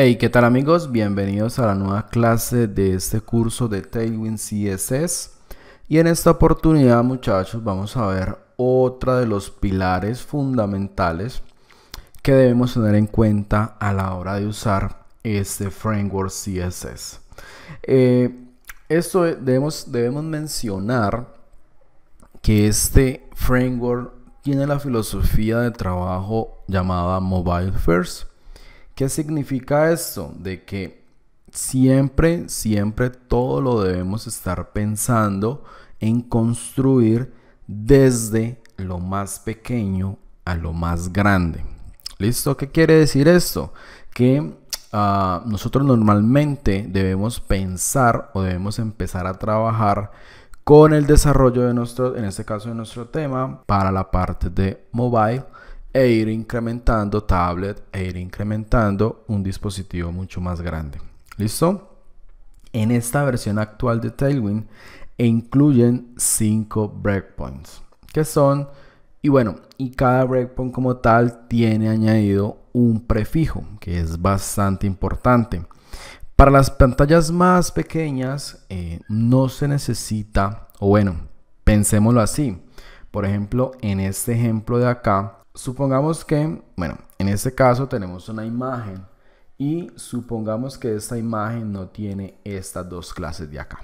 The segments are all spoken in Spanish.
Hey, ¿qué tal amigos? Bienvenidos a la nueva clase de este curso de Tailwind CSS. Y en esta oportunidad, muchachos, vamos a ver otra de los pilares fundamentales que debemos tener en cuenta a la hora de usar este framework CSS. Eh, esto debemos, debemos mencionar que este framework tiene la filosofía de trabajo llamada Mobile First ¿Qué significa esto? De que siempre, siempre todo lo debemos estar pensando en construir desde lo más pequeño a lo más grande. ¿Listo? ¿Qué quiere decir esto? Que ah, nosotros normalmente debemos pensar o debemos empezar a trabajar con el desarrollo de nuestro, en este caso de nuestro tema, para la parte de mobile e ir incrementando tablet e ir incrementando un dispositivo mucho más grande. ¿Listo? En esta versión actual de Tailwind e incluyen 5 breakpoints, que son, y bueno, y cada breakpoint como tal tiene añadido un prefijo, que es bastante importante. Para las pantallas más pequeñas eh, no se necesita, o bueno, pensémoslo así. Por ejemplo, en este ejemplo de acá, supongamos que, bueno, en este caso tenemos una imagen y supongamos que esta imagen no tiene estas dos clases de acá.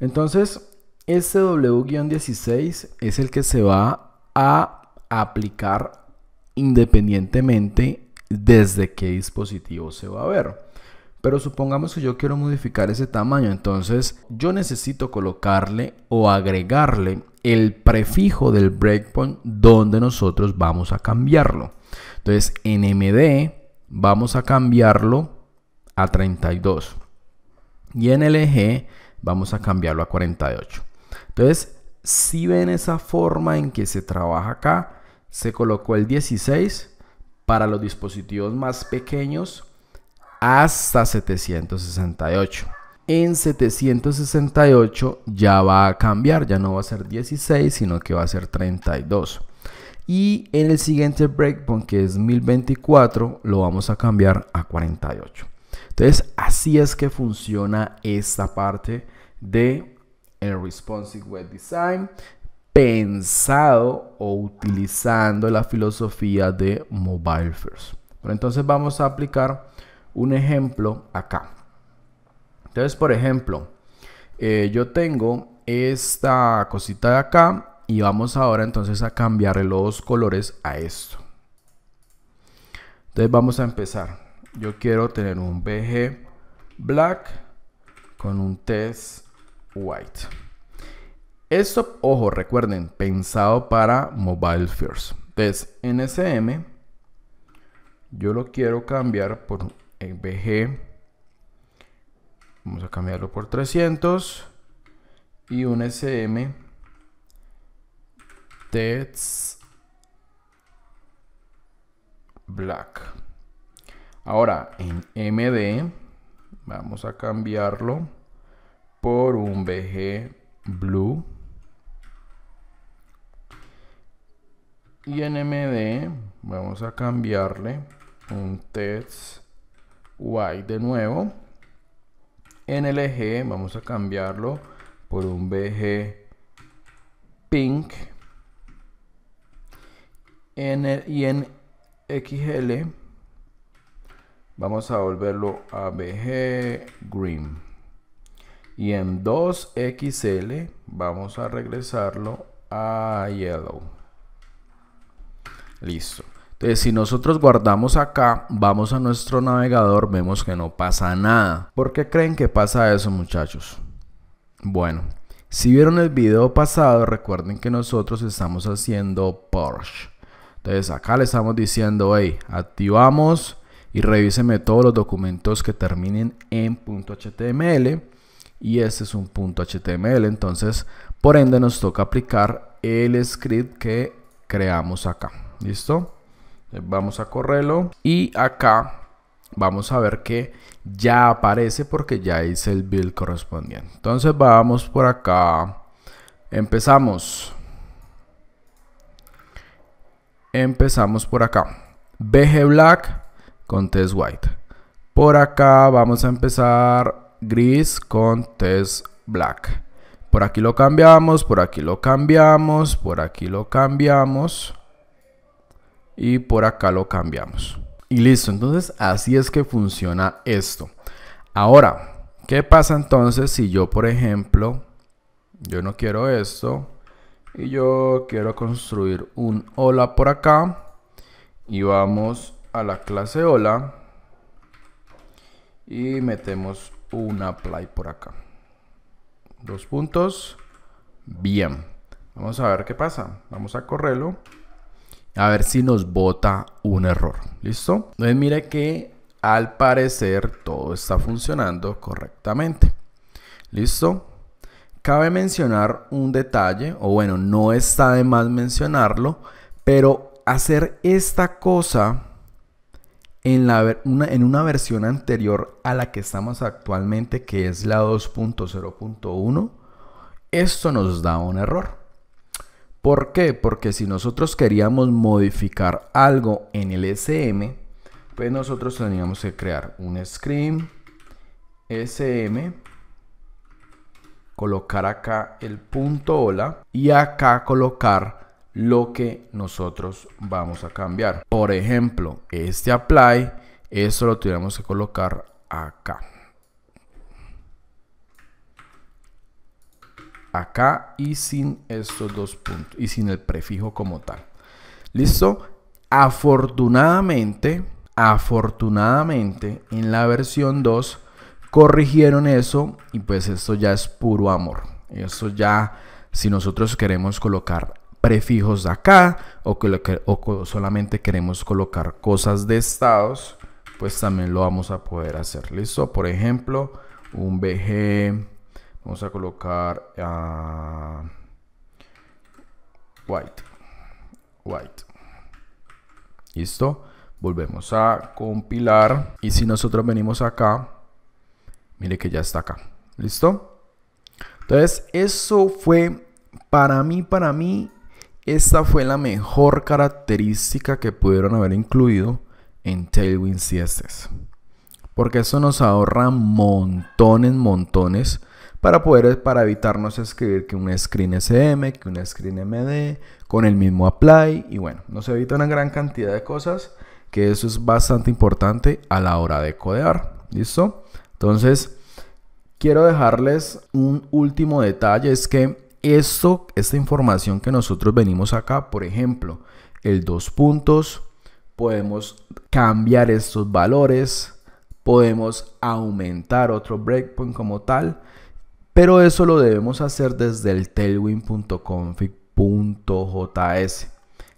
Entonces, este W-16 es el que se va a aplicar independientemente desde qué dispositivo se va a ver. Pero supongamos que yo quiero modificar ese tamaño, entonces yo necesito colocarle o agregarle el prefijo del breakpoint donde nosotros vamos a cambiarlo. Entonces, en MD vamos a cambiarlo a 32 y en LG vamos a cambiarlo a 48. Entonces, si ven esa forma en que se trabaja acá, se colocó el 16 para los dispositivos más pequeños hasta 768 en 768 ya va a cambiar, ya no va a ser 16, sino que va a ser 32. Y en el siguiente breakpoint, que es 1024, lo vamos a cambiar a 48. Entonces, así es que funciona esta parte de el responsive web design pensado o utilizando la filosofía de mobile first. Pero entonces vamos a aplicar un ejemplo acá. Entonces, por ejemplo, eh, yo tengo esta cosita de acá y vamos ahora entonces a cambiar los colores a esto. Entonces vamos a empezar. Yo quiero tener un BG black con un test white. Esto, ojo, recuerden, pensado para mobile first. Entonces, NSM yo lo quiero cambiar por BG Vamos a cambiarlo por 300 y un SM Tets Black. Ahora en MD vamos a cambiarlo por un BG Blue. Y en MD vamos a cambiarle un Tets white de nuevo en el eje vamos a cambiarlo por un BG pink en y en XL vamos a volverlo a BG green y en 2XL vamos a regresarlo a yellow listo entonces, si nosotros guardamos acá, vamos a nuestro navegador, vemos que no pasa nada. ¿Por qué creen que pasa eso, muchachos? Bueno, si vieron el video pasado, recuerden que nosotros estamos haciendo Porsche. Entonces, acá le estamos diciendo, hey, activamos y revíseme todos los documentos que terminen en .html y este es un .html, entonces por ende nos toca aplicar el script que creamos acá, ¿listo? Eh, vamos a correrlo y acá vamos a ver que ya aparece porque ya hice el build correspondiente. Entonces vamos por acá. Empezamos. Empezamos por acá. BG Black con Test White. Por acá vamos a empezar gris con Test Black. Por aquí lo cambiamos, por aquí lo cambiamos, por aquí lo cambiamos y por acá lo cambiamos. Y listo, entonces así es que funciona esto. Ahora, ¿qué pasa entonces si yo, por ejemplo, yo no quiero esto y yo quiero construir un hola por acá y vamos a la clase hola y metemos un apply por acá. Dos puntos. Bien. Vamos a ver qué pasa. Vamos a correrlo a ver si nos bota un error. ¿Listo? Entonces mire que al parecer todo está funcionando correctamente. ¿Listo? Cabe mencionar un detalle, o bueno, no está de más mencionarlo, pero hacer esta cosa en, en una versión anterior a la que estamos actualmente, que es la 2.0.1, esto nos da un error. ¿Por qué? Porque si nosotros queríamos modificar algo en el SM, pues nosotros teníamos que crear un screen SM, colocar acá el punto hola y acá colocar lo que nosotros vamos a cambiar. Por ejemplo, este apply, eso lo tuviéramos que colocar acá. acá y sin estos dos puntos y sin el prefijo como tal. ¿Listo? Afortunadamente, afortunadamente en la versión 2 corrigieron eso y pues esto ya es puro amor. Eso ya, si nosotros queremos colocar prefijos acá o, que, o solamente queremos colocar cosas de estados, pues también lo vamos a poder hacer. ¿Listo? Por ejemplo, un BG Vamos a colocar a white. White. Listo. Volvemos a compilar. Y si nosotros venimos acá, mire que ya está acá. ¿Listo? Entonces, eso fue para mí, para mí, esta fue la mejor característica que pudieron haber incluido en Tailwind CSS. Porque eso nos ahorra montones, montones para poder para evitarnos escribir que un screen SM, que un screen MD, con el mismo apply y bueno, nos evita una gran cantidad de cosas que eso es bastante importante a la hora de codear, ¿listo? Entonces, quiero dejarles un último detalle es que esto esta información que nosotros venimos acá, por ejemplo, el dos puntos podemos cambiar estos valores, podemos aumentar otro breakpoint como tal pero eso lo debemos hacer desde el tailwind.config.js.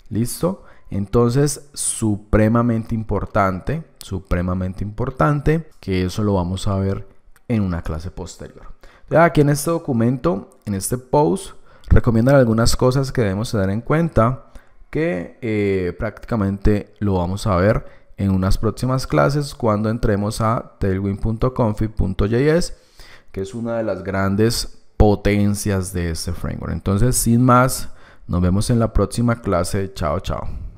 ¿Listo? Entonces, supremamente importante, supremamente importante, que eso lo vamos a ver en una clase posterior. aquí en este documento, en este post, recomiendan algunas cosas que debemos tener en cuenta que eh, prácticamente lo vamos a ver en unas próximas clases cuando entremos a tailwind.config.js que es una de las grandes potencias de este framework. Entonces, sin más, nos vemos en la próxima clase. Chao, chao.